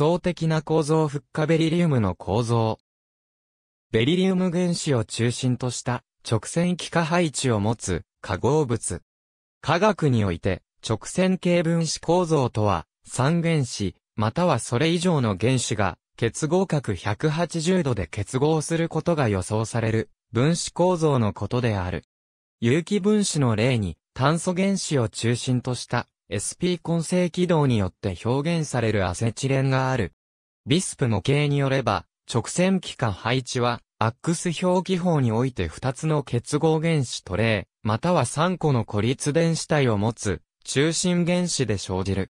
動的な構造フッ化ベリリウムの構造。ベリリウム原子を中心とした直線気化配置を持つ化合物。化学において直線形分子構造とは3原子またはそれ以上の原子が結合角180度で結合することが予想される分子構造のことである。有機分子の例に炭素原子を中心とした SP 混成軌道によって表現されるアセチレンがある。ビスプ模型によれば、直線気化配置は、アックス表記法において2つの結合原子トレイ、または3個の孤立電子体を持つ、中心原子で生じる。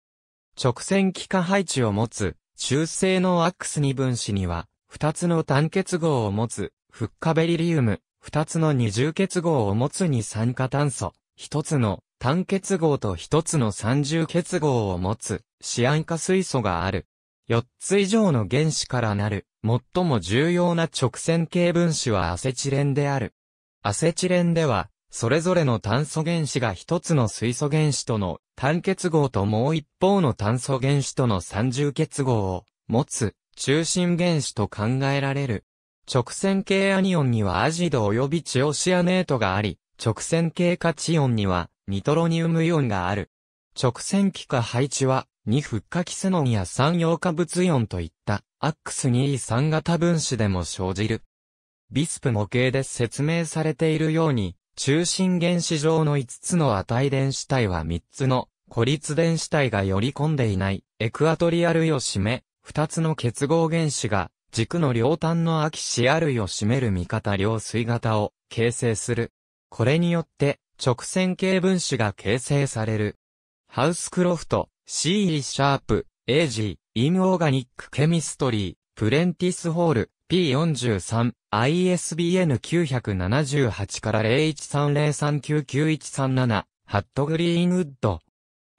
直線気化配置を持つ、中性のアックス二分子には、2つの単結合を持つ、フッカベリリウム、2つの二重結合を持つ二酸化炭素、1つの単結合と一つの三重結合を持つ、シアン化水素がある。四つ以上の原子からなる、最も重要な直線形分子はアセチレンである。アセチレンでは、それぞれの炭素原子が一つの水素原子との単結合ともう一方の炭素原子との三重結合を持つ中心原子と考えられる。直線系アニオンにはアジド及びチオシアネートがあり、直線系カチオンにはニトロニウムイオンがある。直線気化配置は、2フッ化キセノンや3溶化物イオンといった、アックス2 e 3型分子でも生じる。ビスプ模型で説明されているように、中心原子上の5つの値電子体は3つの孤立電子体が寄り込んでいない、エクアトリアルイを占め、2つの結合原子が軸の両端のアキシアルイを占める味方両水型を形成する。これによって直線形分子が形成される。ハウスクロフト、シーリシャープ、エージインオーガニックケミストリー、プレンティスホール、P43、ISBN 978から0130399137、ハットグリーンウッド。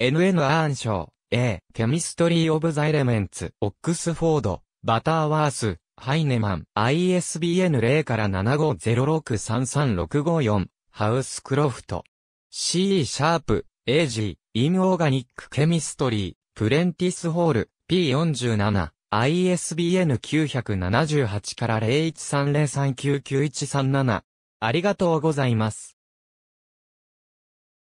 NN アーンー、A、ケミストリー・オブ・ザ・エレメンツ、オックスフォード、バターワース、ハイネマン、ISBN 0から75063365ハウスクロフト。C シャープ、AG、インオーガニックケミストリー、プレンティスホール、P47、ISBN 978から0130399137。ありがとうございます。